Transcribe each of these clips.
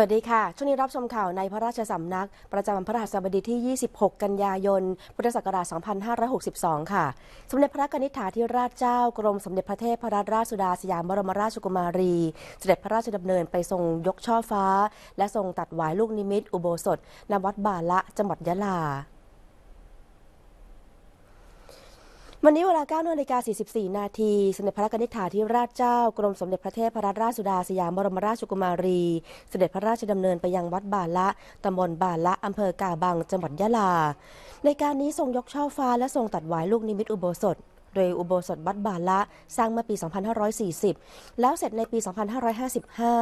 วัสดีค่ะ ช่วงนี้รับชมข่าวในพระราชสำนักประจำวันพระหาสบดีที่ 26 กันยายน พุทธศักราช 2562 ค่ะ สมเด็จพระนิธิาธิราชเจ้ากรมสมเด็จพระเทพรัตนราชสุดาสยามบรมราชกุมารี เสด็จพระราชดำเนินไปทรงยกช่อฟ้าและทรงตัดหวายลูกนิมิต อุโบสถณวัดบาละจังหวัดยะลาวันนี้เวลา9นาฬิกาสีนาทีสมเด็จพระนิธิฐาธิราชเจ้ากรมสมเด็จพระเทพรัตนราชสุดาสยามบรมราชกุมารี เสด็จพระราชดำเนินไปยังวัดบาละ ตำบลบาละ อำเภอกาบังจังหวัดยะลา ในการนี้ทรงยกช่อฟ้าและทรงตัดหวายลูกนิมิตอุโบสถ โดยอุโบสถวัดบาละสร้างเมื่อปี 2540 แล้วเสร็จในปี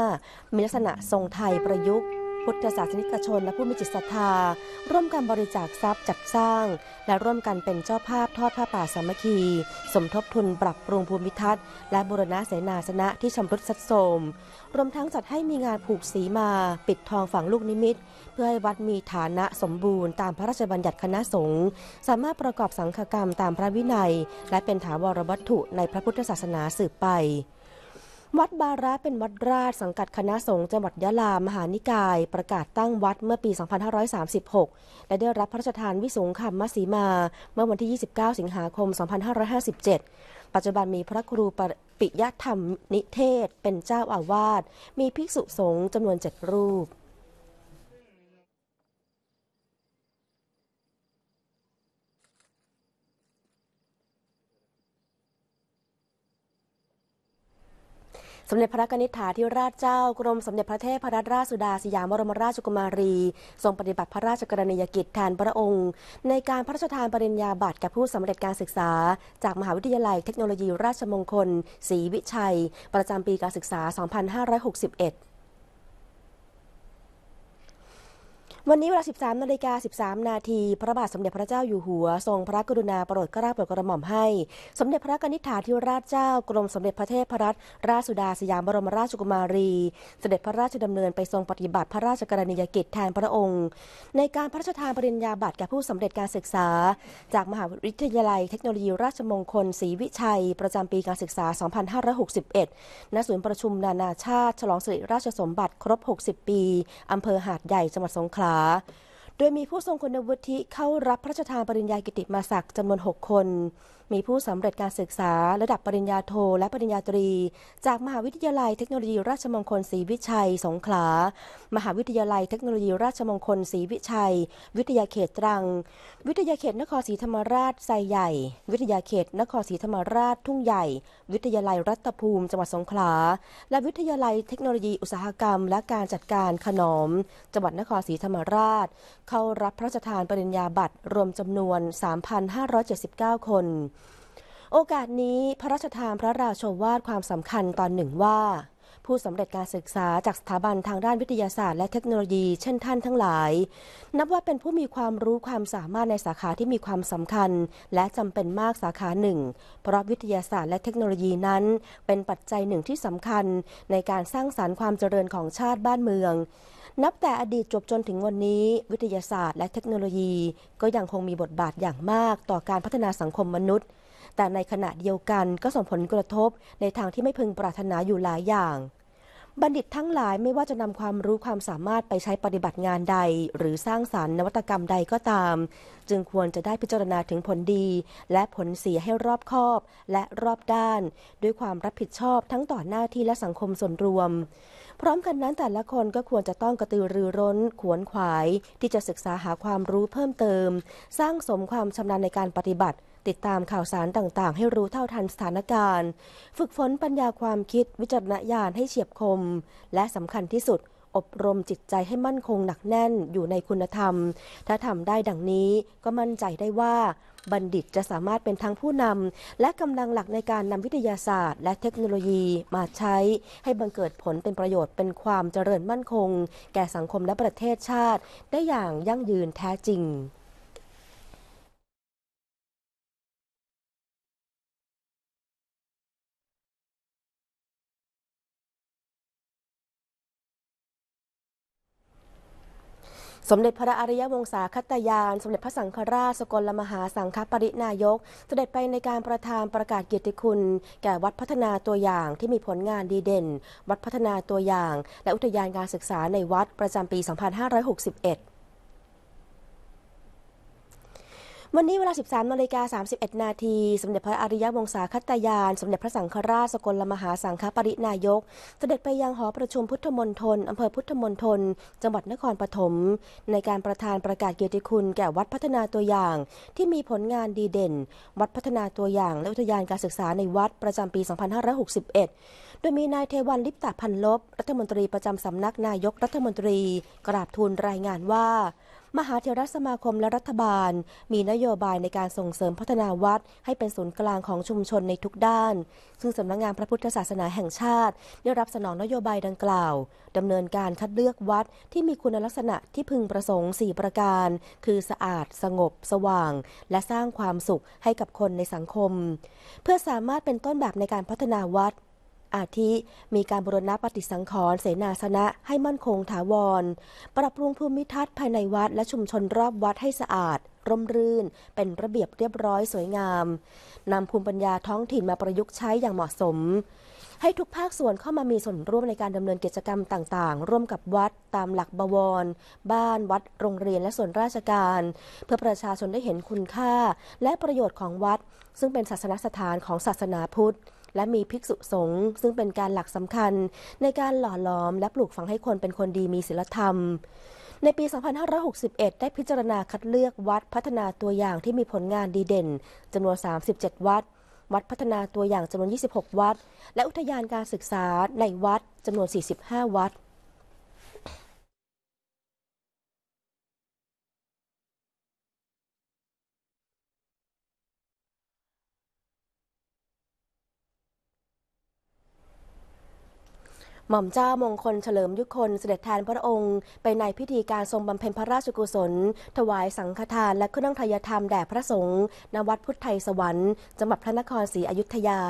2555 มีลักษณะทรงไทยประยุกต์พุทธศาสนิกชนและผู้มีจิตศรัทธา ร่วมกันบริจาคทรัพย์จัดสร้าง และร่วมกันเป็นเจ้าภาพทอดผ้าป่าสามัคคี สมทบทุนปรับปรุงภูมิทัศน์และบูรณะเสนาสนะที่ชำรุดทรุดโทรมรวมทั้งจัดให้มีงานผูกสีมา ปิดทองฝังลูกนิมิต เพื่อให้วัดมีฐานะสมบูรณ์ตามพระราชบัญญัติคณะสงฆ์สามารถประกอบสังฆกรรมตามพระวินัย และเป็นถาวรวัตถุในพระพุทธศาสนาสืบไปวัดบาระเป็นวัดราชสังกัดคณะสงฆ์จังหวัดยะลา มหานิกายประกาศตั้งวัดเมื่อปี 2536 และได้รับพระราชทานวิสุงคำมัสีมา เมื่อวันที่ 29 สิงหาคม 2557 ปัจจุบันมีพระครูปปิยธรรมนิเทศ เป็นเจ้าอาวาส มีภิกษุสงฆ์จำนวน 7 รูปสมเด็จพระนิษฐาธิราชเจ้ากรมสมเด็จพระเทพรัตนราชสุดาสยามบรมราชกุมารี ทรงปฏิบัติพระราชกรณียกิจ แทนพระองค์ ในการพระราชทานปริญญาบัตรแก่ผู้สำเร็จการศึกษา จากมหาวิทยาลัยเทคโนโลยีราชมงคลศรีวิชัย ประจำปีการศึกษา 2561วันนี้เวลา13นาฬิกา13นาทีพระบาท สมเด็จพระเจ้าอยู่หัว ทรงพระกรุณาโปรดเกล้าโปรดกระหม่อมให้ สมเด็จพระนิธิฐาธิราชเจ้ากรมสมเด็จพระเทพรัตนราชสุดาสยามบรมราชกุมารี เสด็จพระราชดำเนินไปทรงปฏิบัติพระราชกรณียกิจแทนพระองค์ ในการพระราชทานปริญญาบัตรแก่ผู้สำเร็จการศึกษา จากมหาวิทยาลัยเทคโนโลยีราชมงคลศรีวิชัยประจำปีการศึกษา 2561ณศูนย์ประชุมนานาชาติฉลองสิริราชสมบัติ ครบ 60 ปี อำเภอหาดใหญ่จังหวัดสงขลาาโดยมีผู้ทรงคุณวุฒิเข้ารับพระราชทานปริญญากิติมาศักดิ์จำนวน 6 คนมีผู้สำเร็จการศึกษาระดับปริญญาโทและปริญญาตรี จากมหาวิทยาลัยเทคโนโลยีราชมงคลศรีวิชัยสงขลา มหาวิทยาลัยเทคโนโลยีราชมงคลศรีวิชัย วิทยาเขตตรัง วิทยาเขตนครศรีธรรมราชไซใหญ่ วิทยาเขตนครศรีธรรมราชทุ่งใหญ่ วิทยาลัยรัตภูมิจังหวัดสงขลา และวิทยาลัยเทคโนโลยีอุตสาหกรรม และการจัดการขนมจังหวัดนครศรีธรรมราช เข้ารับพระราชทานปริญญาบัตรรวมจำนวน 3,579 คนโอกาสนี้พระราชทานพระราชวาทความสำคัญตอนหนึ่งว่า ผู้สำเร็จการศึกษาจากสถาบันทางด้านวิทยาศาสตร์และเทคโนโลยีเช่นท่านทั้งหลาย นับว่าเป็นผู้มีความรู้ความสามารถในสาขาที่มีความสำคัญ และจำเป็นมากสาขาหนึ่ง เพราะวิทยาศาสตร์และเทคโนโลยีนั้น เป็นปัจจัยหนึ่งที่สำคัญในการสร้างสารรค์ความเจริญของชาติบ้านเมือง นับแต่อดีตจบจนถึงวันนี้ วิทยาศาสตร์และเทคโนโลยีก็ยังคงมีบทบาทอย่างมากต่อการพัฒนาสังคมมนุษย์แต่ในขณะเดียวกันก็ส่งผลกระทบในทางที่ไม่พึงปรารถนาอยู่หลายอย่าง บัณฑิตทั้งหลายไม่ว่าจะนำความรู้ความสามารถไปใช้ปฏิบัติงานใด หรือสร้างสารรค์นวัตกรรมใดก็ตาม จึงควรจะได้พิจารณาถึงผลดี และผลเสียให้รอบคอบและรอบด้าน ด้วยความรับผิดชอบทั้งต่อหน้าที่และสังคมส่วนรวม พร้อมกันนั้นแต่ละคนก็ควรจะต้องกระตือรือร้น ขวนขวาย ที่จะศึกษาหาความรู้เพิ่มเติม สร้างสมความชำนาญในการปฏิบัติติดตามข่าวสารต่างๆ ให้รู้เท่าทันสถานการณ์ ฝึกฝนปัญญาความคิด วิจารณญาณให้เฉียบคม และสำคัญที่สุดอบรมจิตใจให้มั่นคงหนักแน่นอยู่ในคุณธรรม ถ้าทำได้ดังนี้ก็มั่นใจได้ว่า บัณฑิตจะสามารถเป็นทั้งผู้นำและกำลังหลักในการนำวิทยาศาสตร์ และเทคโนโลยีมาใช้ให้บังเกิดผลเป็นประโยชน์เป็นความเจริญมั่นคง แก่สังคมและประเทศชาติ ได้อย่างยั่งยืนแท้จริงสมเด็จพระอริยวงศาคตยาน สมเด็จพระสังฆราชสกลมหาสังฆปรินายก เสด็จไปในการประทานประกาศเกียรติคุณ แก่วัดพัฒนาตัวอย่างที่มีผลงานดีเด่น วัดพัฒนาตัวอย่าง และอุทยานการศึกษาในวัดประจำปี 2561วันนี้เวลา 13นาฬิกา 31 นาที สมเด็จพระอริยวงศาคัตยานสมเด็จพระสังฆราชสกลมหาสังฆปรินายกสเสด็จไปยังหอประชุมพุทธมณฑลอำเภอพุทธมณฑลจังหวัดนครปฐม ในการประธานประกาศเกียรติคุณแก่วัดพัฒนาตัวอย่างที่มีผลงานดีเด่น วัดพัฒนาตัวอย่างและอุทยานการศึกษาในวัดประจำปี 2561 โดยมีนายเทวันลิปตาพันลบรัฐมนตรีประจำสำนักนายกรัฐมนตรี กราบทูลรายงานว่ามหาเถรสมาคมและรัฐบาลมีนโยบายในการส่งเสริมพัฒนาวัดให้เป็นศูนย์กลางของชุมชนในทุกด้าน ซึ่งสำนักงงานพระพุทธศาสนาแห่งชาติได้รับสนองนโยบายดังกล่าว ดำเนินการคัดเลือกวัดที่มีคุณลักษณะที่พึงประสงค์ 4 ประการ คือสะอาด สงบ สว่าง และสร้างความสุขให้กับคนในสังคม เพื่อสามารถเป็นต้นแบบในการพัฒนาวัดอาทิมีการบูรณะปฏิสังขรณ์เสนาสนะ ให้มั่นคง ถาวร ปรับปรุงภูมิทัศน์ภายในวัด และชุมชนรอบวัดให้สะอาด ร่มรื่น เป็นระเบียบเรียบร้อยสวยงาม นำภูมิปัญญาท้องถิ่นมาประยุกต์ใช้อย่างเหมาะสม ให้ทุกภาคส่วนเข้ามามีส่วนร่วมในการดำเนินกิจกรรมต่างๆ ร่วมกับวัด ตามหลักบวร บ้านวัด โรงเรียนและส่วนราชการ เพื่อประชาชนได้เห็นคุณค่า และประโยชน์ของวัด ซึ่งเป็นศาสนสถานของศาสนาพุทธและมีภิกษุสงฆ์ซึ่งเป็นการหลักสำคัญในการหล่อหลอมและปลูกฝังให้คนเป็นคนดีมีศีลธรรม ในปี 2561 ได้พิจารณาคัดเลือกวัดพัฒนาตัวอย่างที่มีผลงานดีเด่นจำนวน 37 วัด วัดพัฒนาตัวอย่างจำนวน 26 วัด และอุทยานการศึกษาในวัดจำนวน 45 วัดหม่อมเจ้ามงคลเฉลิมยุคนเสด็จแทนพระองค์ไปในพิธีการทรงบำเพ็ญพระราชกุศลถวายสังฆทานและเครื่องทายธรรมแด่พระสงฆ์ณวัดพุทธไทยสวรรค์จังหวัดพระนครศรีอยุธยา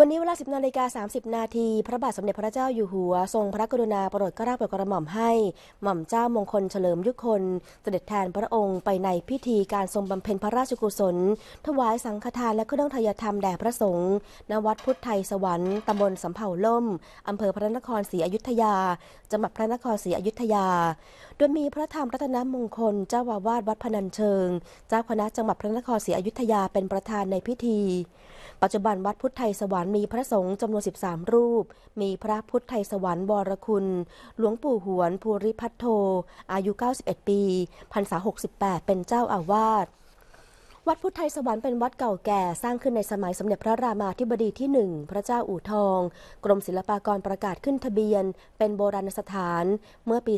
วันนี้เวลา 10นาฬิกา 30 นาที พระบาทสมเด็จพระเจ้าอยู่หัวทรงพระกรุณาโปรดกระราโปรดกระหม่อมให้ หม่อมเจ้ามงคลเฉลิมยุคนเสด็จแทนพระองค์ไปในพิธีการทรงบำเพ็ญพระราชกุศลถวายสังฆทานและเครื่องทยธรรมแด่พระสงฆ์ณวัดพุทธไทยสวรรค์ตำบลสำเภาล่ม อำเภอพระนครศรีอยุธยาจังหวัดพระนครศรีอยุธยาโดยมีพระธรรมรัตนมงคลเจ้าวาวาดวัดพนัญเชิง เจ้าคณะจังหวัดพระนครศรีอยุธยาเป็นประธานในพิธี ปัจจุบันวัดพุทธไทยสวรรค์มีพระสงฆ์จำนวน 13 รูป มีพระพุทธไทยสวรรค์บรคุณ หลวงปู่หวน ภูริพัฒโท อายุ 91 ปีพรรษา68 เป็นเจ้าอาวาสวัดพุทธไทยสวรรค์เป็นวัดเก่าแก่สร้างขึ้นในสมัยสมเด็จพระรามาธิบดีที่หนึ่งพระเจ้าอู่ทอง กรมศิลปากรประกาศขึ้นทะเบียน เป็นโบราณสถาน เมื่อปี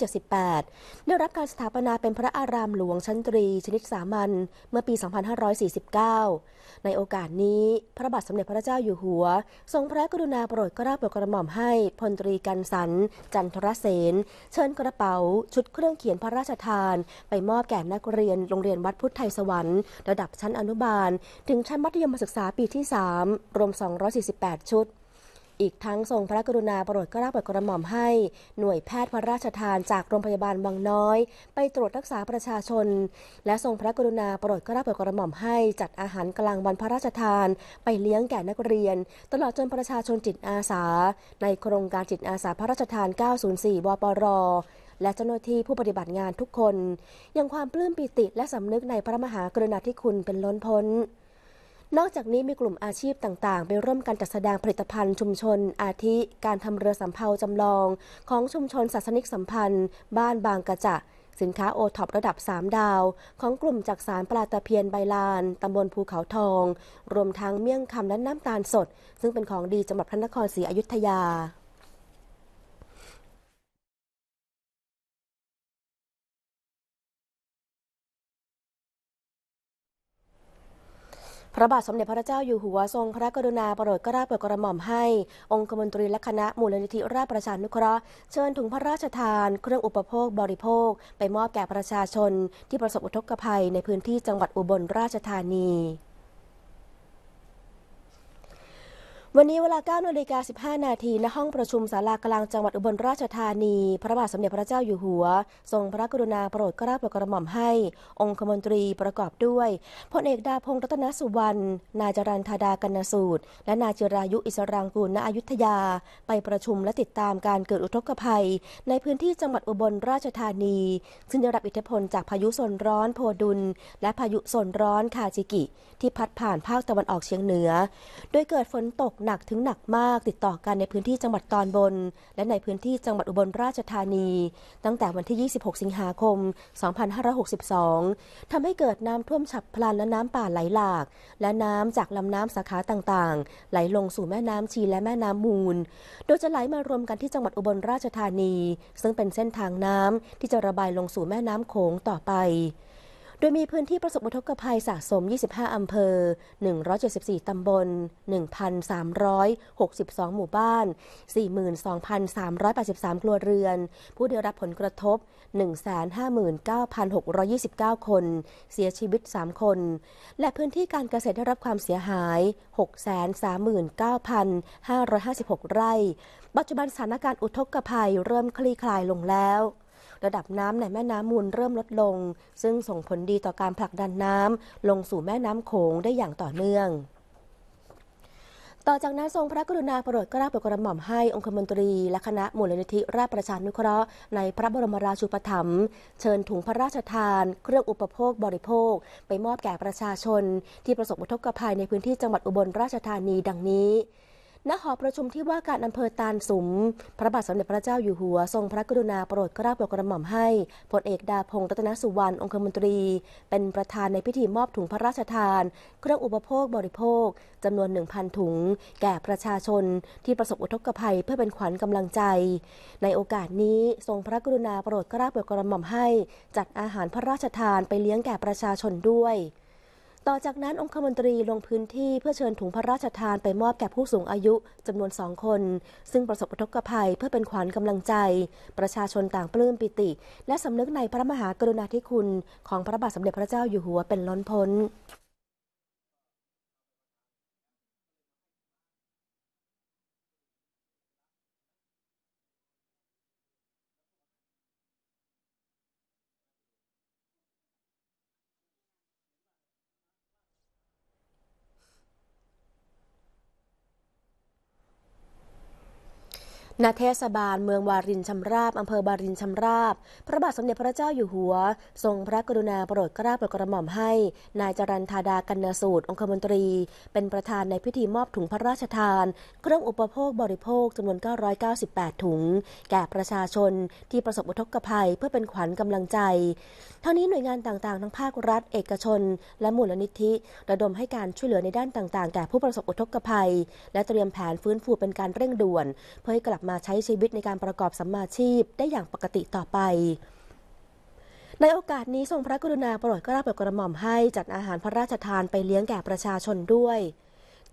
2478 ได้รับการสถาปนาเป็นพระอารามหลวงชั้นตรีชนิดสามัญเมื่อปี 2549 ในโอกาสนี้พระบาทสมเด็จพระเจ้าอยู่หัว ทรงพระกรุณาโปรดเกล้าโปรดกระหม่อมให้พลตรีกันสันจันทรเสนเชิญกระเป๋าชุดเครื่องเขียนพระราชทานไปมอบแก่นักเรียนโรงเรียนวัดพุทธไทยสวรรค์รน์ระดับชั้นอนุบาลถึงชั้นมัธยมศึกษาปีที่ 3รวม 248 ชุด อีกทั้งทรงพระกรุณาโปรดกระาบปดกระหม่อมให้หน่วยแพทย์พระราชทานจากโรงพยาบาลบางน้อย ไปตรวจรักษาประชาชน และทรงพระกรุณาโปรดกระาบปดกระหม่อมให้จัดอาหารกลางวันพระราชทานไปเลี้ยงแก่นักเรียน ตลอดจนประชาชนจิตอาสา ในโครงการจิตอาสาพระราชทาน 904บปรและเจ้าหน้าที่ผู้ปฏิบัติงานทุกคน ยังความปลื้มปิติและสำนึกในพระมหากรุณาธิคุณเป็นล้นพ้น นอกจากนี้มีกลุ่มอาชีพต่างๆ ไปร่วมกันจัดแสดงผลิตภัณฑ์ชุมชนอาทิการทำเรือสำเภาจำลอง ของชุมชนศาสนิกสัมพันธ์บ้านบางกระจะสินค้าโอท็อประดับ3ดาว ของกลุ่มจากสารปลาตะเพียนใบลานตำบลภูเขาทอง รวมทั้งเมี่ยงคำและน้ำตาลสด ซึ่งเป็นของดีจังหวัดพระนครศรีอยุธยาพระบาทสมเด็จพระเจ้าอยู่หัวทรงพระกรุณาโปรดกระาเปิดกระหม่อมให้องคมนตรีและคณะมูลนิธิราชประชานุเคราะห์เชิญถุงพระราชทานเครื่องอุปโภคบริโภค ไปมอบแก่ประชาชนที่ประสบอุทกภัยในพื้นที่จังหวัดอุบลราชธานีวันนี้เวลา9นาฬิกา15 นาทีณห้องประชุมศาลากลางจังหวัดอุบลราชธานี พระบาทสมเด็จพระเจ้าอยู่หัว ทรงพระกรุณาโปรดเกล้าโปรดกระหม่อมให้องคมนตรีประกอบด้วยพลเอกดาพงศ์รัตนสุวรรณนายจรันธาดากนสูตร และนายจิรายุอิสรังกูลณอยุธยา ไปประชุมและติดตามการเกิดอุทกภัย ในพื้นที่จังหวัดอุบลราชธานี ซึ่งได้รับอิทธิพลจากพายุโซนร้อนโพดุลและพายุโซนร้อนคาจิกิ ที่พัดผ่านภาคตะวันออกเฉียงเหนือโดยเกิดฝนตกหนักถึงหนักมากติดต่อกันในพื้นที่จังหวัดตอนบน และในพื้นที่จังหวัดอุบลราชธานี ตั้งแต่วันที่ 26 สิงหาคม 2562 ทำให้เกิดน้ำท่วมฉับพลันและน้ำป่าไหลหลาก และน้ำจากลำน้ำสาขาต่างๆ ไหลลงสู่แม่น้ำชีและแม่น้ำมูล โดยจะไหลมารวมกันที่จังหวัดอุบลราชธานี ซึ่งเป็นเส้นทางน้ำที่จะระบายลงสู่แม่น้ำโขงต่อไปโดยมีพื้นที่ประสบอุทกภัยสะสม 25 อำเภอ 174 ตำบล 1,362 หมู่บ้าน 42,383 ครัวเรือน ผู้ได้รับผลกระทบ 159,629 คน เสียชีวิต 3 คน และพื้นที่การเกษตรได้รับความเสียหาย 639,556 ไร่ ปัจจุบันสถานการณ์อุทกภัยเริ่มคลี่คลายลงแล้วระดับน้ำในแม่น้ำมูลเริ่มลดลง ซึ่งส่งผลดีต่อการผลักดันน้ำลงสู่แม่น้ำโขงได้อย่างต่อเนื่อง ต่อจากนั้นทรงพระกรุณาโปรดกลาโปรดกระหม่อมให้องคมนตรี และคณะมูลนิธิ ราชประชานุเคราะห์ ในพระบรมราชูปถัมภ์เชิญถุงพระราชทานเครื่องอุปโภคบริโภค ไปมอบแก่ประชาชน ที่ประสบอุทกภัยในพื้นที่จังหวัดอุบลราชธานีดังนี้ณหอประชุมที่ว่าการอำเภอตาลสุมพระบาทสมเด็จพระเจ้าอยู่หัวทรงพระกรุณาโปรดกลาาโปรดกระหม่อมให้พลเอกดาพงศ์รัตนสุวรรณ องคมนตรี เป็นประธานในพิธีมอบถุงพระราชทาน เครื่องอุปโภคบริโภค จำนวน 1,000 ถุงแก่ประชาชนที่ประสบอุทกภัยเพื่อเป็นขวัญกำลังใจ ในโอกาสนี้ทรงพระกรุณาโปรดกลาาโปรดกระหม่อมให้จัดอาหารพระราชทานไปเลี้ยงแก่ประชาชนด้วยต่อจากนั้นองคมนตรีลงพื้นที่เพื่อเชิญถุงพระราชทานไปมอบแก่ผู้สูงอายุจำนวนสองคน ซึ่งประสบอุทกภัยเพื่อเป็นขวัญกำลังใจ ประชาชนต่างปลื้มปิติ และสำนึกในพระมหากรุณาธิคุณของพระบาทสมเด็จพระเจ้าอยู่หัวเป็นล้นพ้นณเทศบาลเมืองวารินชำราบอำเภอวารินชำราบ พระบาทสมเด็จพระเจ้าอยู่หัว ทรงพระกรุณาโปรดเกล้าโปรดกระหม่อมให้ นายจรันธาดากันนสูตรองคมนตรี เป็นประธานในพิธีมอบถุงพระราชทาน เครื่องอุปโภคบริโภคจำนวน 998 ถุง แก่ประชาชนที่ประสบอุทกภัยเพื่อเป็นขวัญกำลังใจเท่านี้หน่วยงานต่างๆ ทั้งภาครัฐ เอกชน และมูลนิธิระดมให้การช่วยเหลือในด้านต่างๆแก่ผู้ประสบอุทกภัย และเตรียมแผนฟื้นฟูเป็นการเร่งด่วนเพื่อให้กลับมาใช้ชีวิตในการประกอบสัมมาชีพได้อย่างปกติต่อไป ในโอกาสนี้ทรงพระกรุณาโปรดกระาบกระหม่อมให้จัดอาหารพระราชทานไปเลี้ยงแก่ประชาชนด้วย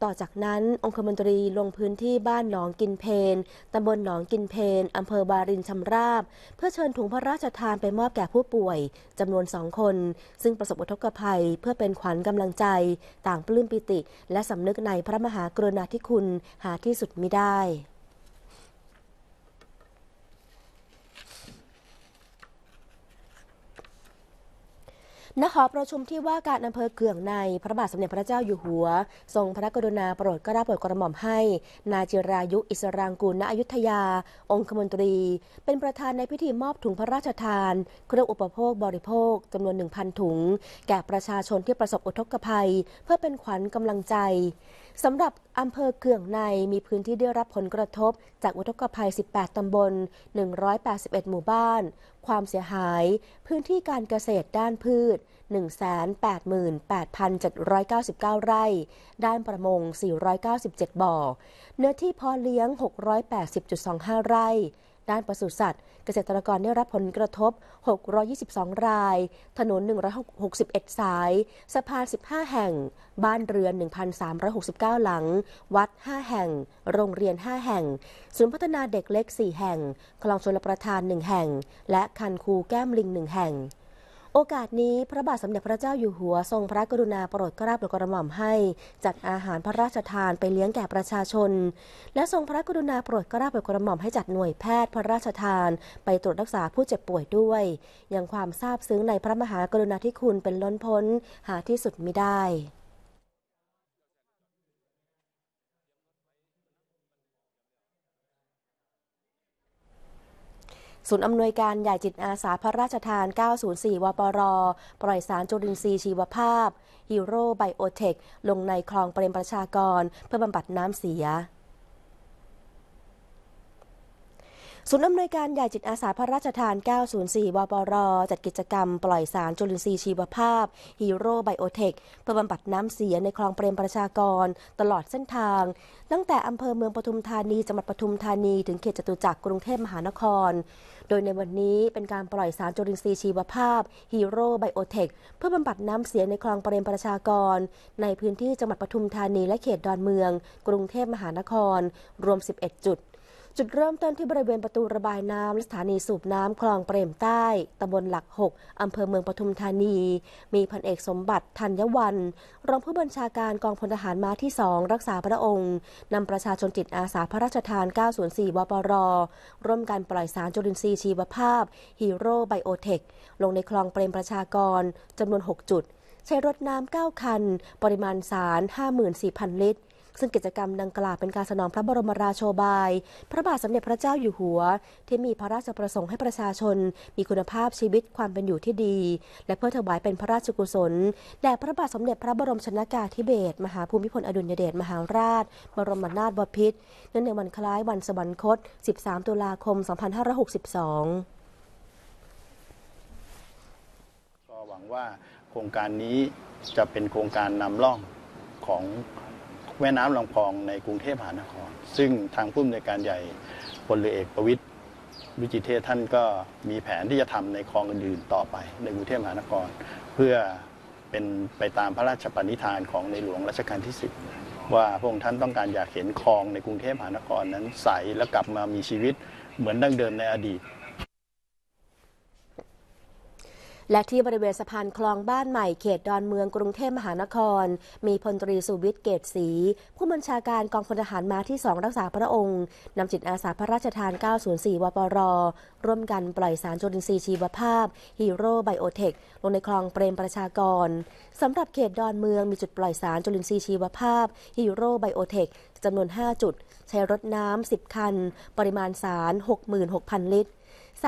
ต่อจากนั้นองคมนตรีลงพื้นที่บ้านหนองกินเพนตำบลหนองกินเพนอำเภอบารินชำราบ เพื่อเชิญถุงพระราชทานไปมอบแก่ผู้ป่วยจำนวนสองคน ซึ่งประสบอุทกภัย เพื่อเป็นขวัญกำลังใจ ต่างปลื้มปิติ และสำนึกในพระมหากรุณาธิคุณหาที่สุดมิได้ณหอประชุมที่ว่าการอำเภอเกืองในพระบาทสมเด็จพระเจ้าอยู่หัว ทรงพระกรุณาโปรดกระาโปรดกระหม่อมให้ นาจิรายุอิสรางกูลณอยุธยา องคมนตรี เป็นประธานในพิธีมอบถุงพระราชทาน เครื่องอุปโภคบริโภคจำนวน1,000ถุง แก่ประชาชนที่ประสบอุทกภัย เพื่อเป็นขวัญกำลังใจสำหรับอำเภอเกื่องในมีพื้นที่ได้รับผลกระทบจากอุทกภัย 18 ตำบล 181 หมู่บ้าน ความเสียหาย พื้นที่การเกษตรด้านพืช 188,799 ไร่ ด้านประมง 497 บ่อ เนื้อที่พอเลี้ยง 680.25 ไร่ด้านปศุสัตว์เกษตรกรได้รับผลกระทบ 622 ราย ถนน 161 สายสะพาน15 แห่ง บ้านเรือน 1,369 หลัง วัด 5 แห่ง โรงเรียน 5 แห่ง ศูนย์พัฒนาเด็กเล็ก 4 แห่งคลองชลประทาน 1แห่ง และคันคูแก้มลิง 1แห่งโอกาสนี้พระบาทสมเด็จพระเจ้าอยู่หัวทรงพระกรุณาโปรดกลาาโปรดกระหม่อมให้จัดอาหารพระราชทานไปเลี้ยงแก่ประชาชน และทรงพระกรุณาโปรดกลาาโปรดกระหม่อมให้จัดหน่วยแพทย์พระราชทานไปตรวจรักษาผู้เจ็บป่วยด้วย ยังความซาบซึ้งในพระมหากรุณาธิคุณเป็นล้นพ้นหาที่สุดมิได้ศูนย์อำนวยการใหญ่จิตอาสาพระราชทาน 904 วปร ปล่อยสารจุลินทรีย์ชีวภาพฮีโร่ไบโอเทคลงในคลองเปรมประชากร เพื่อบำบัดน้ำเสียศูนย์อำนวยการใหญ่จิตอาสาพระราชทาน 904 วปรจัดกิจกรรม ปล่อยสารจุลินทรีย์ชีวภาพฮีโร่ไบโอเทคเพื่อบำบัดน้ำเสียในคลองเปรมประชากร ตลอดเส้นทาง ตั้งแต่อำเภอเมืองปทุมธานี จังหวัดปทุมธานีถึงเขตจตุจักรกรุงเทพมหานคร โดยในวันนี้เป็นการปล่อยสารจุลินทรีย์ชีวภาพฮีโร่ไบโอเทคเพื่อบำบัดน้ำเสียในคลองเปรมประชากร ในพื้นที่จังหวัดปทุมธานีและเขตดอนเมือง กรุงเทพมหานคร รวม 11 จุดจุดเริ่มต้นที่บริเวณประตูระบายน้ำสถานีสูบน้ำคลองเปรมใต้ตำบลหลัก 6อำเภอเมืองปทุมธานี มีพันเอกสมบัติธัญวันรองผู้บัญชาการกองพลทหารม้าที่สองรักษาพระองค์นำประชาชนจิตอาสาพระราชทาน 904 วปรร่วมกันปล่อยสารจุลินทรีย์ชีวภาพฮีโร่ไบโอเทคลงในคลองเปรมประชากรจำนวน 6 จุดใช้รถน้ำ9คัน ปริมาณสาร 54,000 ลิตรซึ่งกิจกรรมดังกล่าวเป็นการสนองพระบรมราโชบาย พระบาทสมเด็จพระเจ้าอยู่หัว ที่มีพระราชประสงค์ให้ประชาชน มีคุณภาพชีวิตความเป็นอยู่ที่ดี และเพื่อถวายเป็นพระราชกุศลแด่พระบาทสมเด็จพระบรมชนากาธิเบศรมหาภูมิพลอดุลยเดชมหาราช บรมนาถบพิตรเนื่องในวันคล้ายวันสวรรคต 13 ตุลาคม 2562ก็หวังว่าโครงการนี้จะเป็นโครงการนำร่องของแม่น้ำลำพองในกรุงเทพมหานคร ซึ่งทางผู้อำนวยการใหญ่พลเรือเอกประวิตรวิจิเทศท่านก็มีแผนที่จะทำในคลองอื่นๆต่อไปในกรุงเทพมหานคร เพื่อเป็นไปตามพระราชปณิธานของในหลวงรัชกาลที่ 10 ว่าพระองค์ท่านต้องการอยากเห็นคลองในกรุงเทพมหานครนั้นใสและกลับมามีชีวิตเหมือนดั้งเดิมในอดีตและที่บริเวณสะพานคลองบ้านใหม่เขตดอนเมืองกรุงเทพมหานคร มีพลตรีสุวิทย์เกตศรีผู้บัญชาการกองพลทหารมาที่ 2 รักษาพระองค์นำจิตอาสาพระราชทาน 904 วปรร่วมกันปล่อยสารจุลินทรีย์ชีวภาพฮีโร่ไบโอเทคลงในคลองเปรมประชากรสำหรับเขตดอนเมืองมีจุดปล่อยสารจุลินทรีย์ชีวภาพฮีโร่ไบโอเทคจำนวน 5 จุดใช้รถน้ำ10 คัน ปริมาณสาร 66,000 ลิตร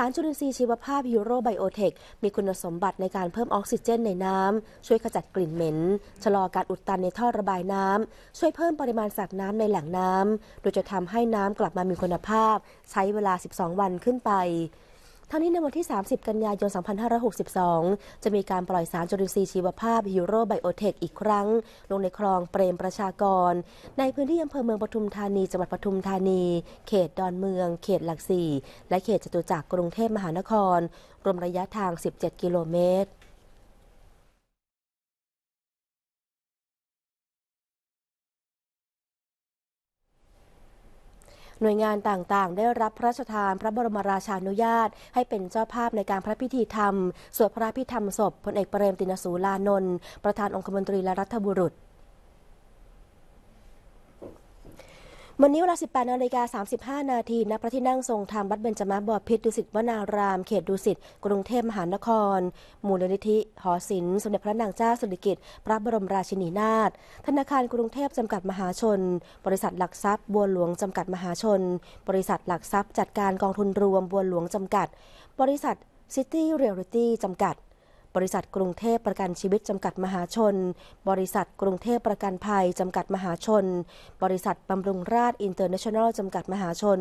ารจุลินทรีย์ชีวภาพยูโรไบโอเทคมีคุณสมบัติในการเพิ่มออกซิเจนในน้ำ ช่วยขจัดกลิ่นเหม็น ชะลอการอุดตันในท่อระบายน้ำ ช่วยเพิ่มปริมาณสัตว์น้ำในแหล่งน้ำ โดยจะทำให้น้ำกลับมามีคุณภาพใช้เวลา 12 วันขึ้นไปทั้งนี้ในวันที่ 30 กันยายน 2562 จะมีการปล่อยสารจุลินทรีย์ชีวภาพฮวโร่ไบโอเทคอีกครั้ง ลงในคลองเปรมประชากร ในพื้นที่อำเภอเมืองปทุมธานีจังหวัดปทุมธานี เขตดอนเมือง เขตหลักสี่ และเขตจตุจักรกรุงเทพมหานคร รวมระยะทาง 17 กิโลเมตรหน่วยงานต่างๆ ได้รับพระราชทานพระบรมราชานุญาตให้เป็นเจ้าภาพในการพระพิธีธรรมสวดพระพิธรรมศพพลเอกเปรมตินสูลานนท์ประธานองคมนตรีและรัฐบุรุษวันนี้เวลา18นาฬิกา 35 นาทีณพระที่นั่งทรงธรรมวัดเบญจมาบพิษดุสิตวนารามเขตดุสิตกรุงเทพมหานครมูลนิธิ หอศิลป์สมเด็จพระนางเจ้าสุริกิติ์พระบรมราชินีนาถธนาคารกรุงเทพจำกัดมหาชน บริษัทหลักทรัพย์บัวหลวงจำกัดมหาชน บริษัทหลักทรัพย์จัดการกองทุนรวมบัวหลวงจำกัด บริษัทซิตี้เรียลิตี้จำกัดบริษัท กรุงเทพประกันชีวิตจำกัดมหาชน บริษัทกรุงเทพประกันภัยจำกัดมหาชน บริษัทบำรุงราชอินเตอร์เนชั่นแนลจำกัดมหาชน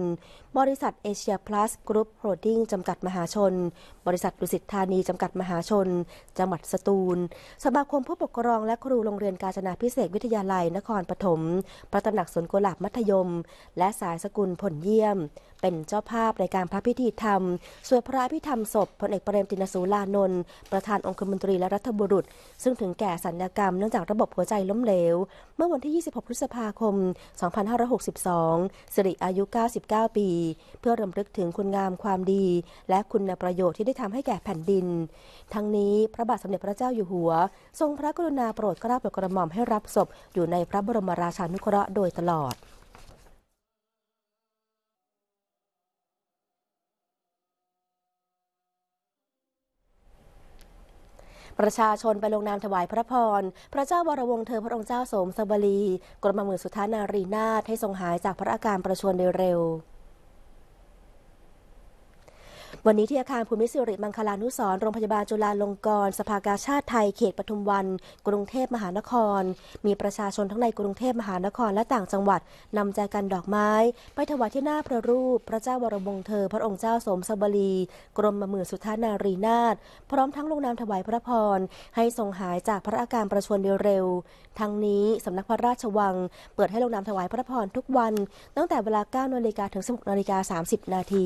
บริษัทเอเชียพลัสกรุ๊ปโฮลดิ้งจำกัดมหาชน บริษัทดุสิตธานีจำกัดมหาชน จังหวัดสตูลสมาคมผู้ปกครองและครูโรงเรียนกาญจนาพิเศษวิทยาลัยนครปฐมพระตำหนักสวนกุหลาบมัธยม และสายสกุลผลเยี่ยมเป็นเจ้าภาพในการพระพิธีธรรม สวดพระพิธรรมศพพลเอกเปรมตินสูลานนท์ประธานองคมนตรีและรัฐบุรุษซึ่งถึงแก่สัญญกรรมเนื่องจากระบบหัวใจล้มเหลว เมื่อวันที่ 26พฤษภาคม 2562 สิริอายุ 99 ปี เพื่อรำลึกถึงคุณงามความดี และคุณประโยชน์ที่ได้ทำให้แก่แผ่นดิน ทั้งนี้พระบาทสมเด็จพระเจ้าอยู่หัว ทรงพระกรุณาโปรดเกล้าโปรดกระหม่อมให้รับศพอยู่ในพระบรมราชานุเคราะห์โดยตลอดประชาชนไปลงนามถวายพระพร พระเจ้าวรวงเธอพระองค์เจ้าสมสบรีกรมหมื่นสุทานารีนาถให้ทรงหายจากพระอาการประชวรเร็ววันนี้ที่อาคารภูมิสิริมังคลานุสรโรงพยาบาลจุฬาลงกรณ์สภากาชาติไทยเขตปทุมวัน กรุงเทพมหานคร มีประชาชนทั้งในกรุงเทพมหานครและต่างจังหวัด นำใจกันดอกไม้ ไปถวายที่หน้าพระรูป พระเจ้าวรวงเธอพระองค์เจ้าสมสบรีกรมมือสุธานารีนาถพร้อมทั้งลงนามถวายพระพรให้ทรงหายจากพระอาการประชวรเร็วๆทั้งนี้สำนักพระราชวัง เปิดให้ลงนามถวายพระพรทุกวัน ตั้งแต่เวลา9นาฬิกาถึง16นาฬิกา30นาที